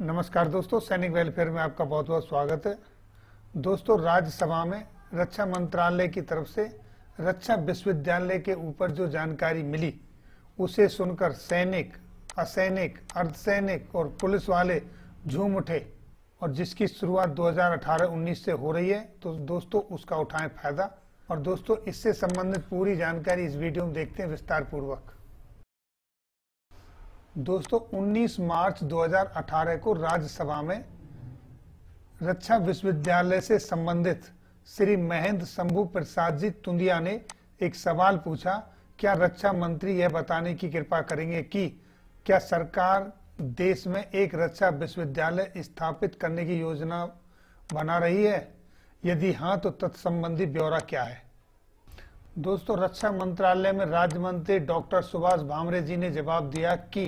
नमस्कार दोस्तों सैनिक वेलफेयर में आपका बहुत बहुत स्वागत है दोस्तों राज्यसभा में रक्षा मंत्रालय की तरफ से रक्षा विश्वविद्यालय के ऊपर जो जानकारी मिली उसे सुनकर सैनिक असैनिक अर्धसैनिक और पुलिस वाले झूम उठे और जिसकी शुरुआत 2018-19 से हो रही है तो दोस्तों उसका उठाएं फायदा और दोस्तों इससे संबंधित पूरी जानकारी इस वीडियो में देखते हैं विस्तार पूर्वक दोस्तों 19 मार्च 2018 को राज्यसभा में रक्षा विश्वविद्यालय से संबंधित श्री महेंद्र शंभु प्रसाद जी तुंदिया ने एक सवाल पूछा क्या रक्षा मंत्री यह बताने की कृपा करेंगे कि क्या सरकार देश में एक रक्षा विश्वविद्यालय स्थापित करने की योजना बना रही है यदि हाँ तो तत्संबंधी ब्यौरा क्या है दोस्तों रक्षा मंत्रालय में राज्य मंत्री डॉक्टर सुभाष भामरे जी ने जवाब दिया कि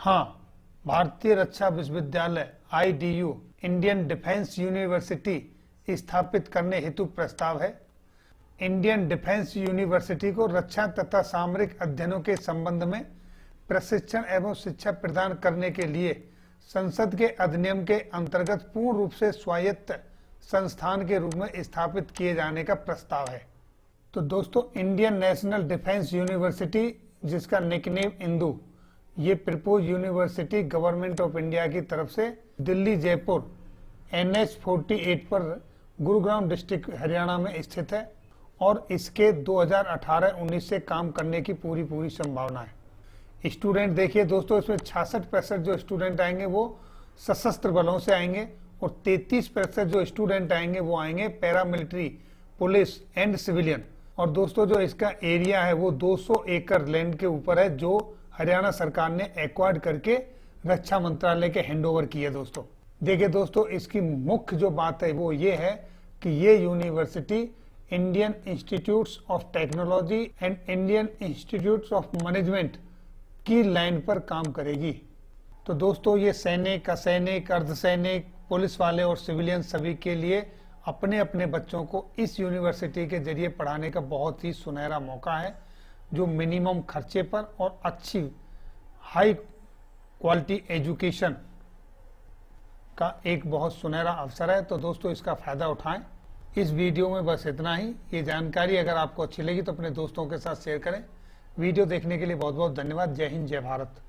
हाँ भारतीय रक्षा विश्वविद्यालय आईडीयू इंडियन डिफेंस यूनिवर्सिटी स्थापित करने हेतु प्रस्ताव है इंडियन डिफेंस यूनिवर्सिटी को रक्षा तथा सामरिक अध्ययनों के संबंध में प्रशिक्षण एवं शिक्षा प्रदान करने के लिए संसद के अधिनियम के अंतर्गत पूर्ण रूप से स्वायत्त संस्थान के रूप में स्थापित किए जाने का प्रस्ताव है तो दोस्तों इंडियन नेशनल डिफेंस यूनिवर्सिटी जिसका निकनेम इंदू ये propose university government of India की तरफ से दिल्ली जयपुर एन एच पर गुरुग्राम डिस्ट्रिक्ट हरियाणा में स्थित है और इसके 2018-19 से काम करने की पूरी पूरी संभावना है स्टूडेंट देखिए दोस्तों इसमें छियासठ प्रतिशत जो स्टूडेंट आएंगे वो सशस्त्र बलों से आएंगे और तैतीस प्रतिशत जो स्टूडेंट आएंगे वो आएंगे पैरामिलिट्री पुलिस एंड सिविलियन और दोस्तों जो इसका एरिया है वो 200 एकड़ लैंड के ऊपर है जो हरियाणा सरकार ने एक्वाड करके रक्षा मंत्रालय के हैंडओवर किए किया दोस्तों देखिए दोस्तों इसकी मुख्य जो बात है वो ये है कि ये university Indian institutes of technology and Indian institute of management की लाइन पर काम करेगी तो दोस्तों ये सैनिक असैनिक अर्धसैनिक पुलिस वाले और सिविलियन सभी के लिए अपने अपने बच्चों को इस यूनिवर्सिटी के जरिए पढ़ाने का बहुत ही सुनहरा मौका है जो मिनिमम खर्चे पर और अच्छी हाई क्वालिटी एजुकेशन का एक बहुत सुनहरा अवसर है तो दोस्तों इसका फ़ायदा उठाएं इस वीडियो में बस इतना ही ये जानकारी अगर आपको अच्छी लगी तो अपने दोस्तों के साथ शेयर करें वीडियो देखने के लिए बहुत बहुत धन्यवाद जय हिंद जय भारत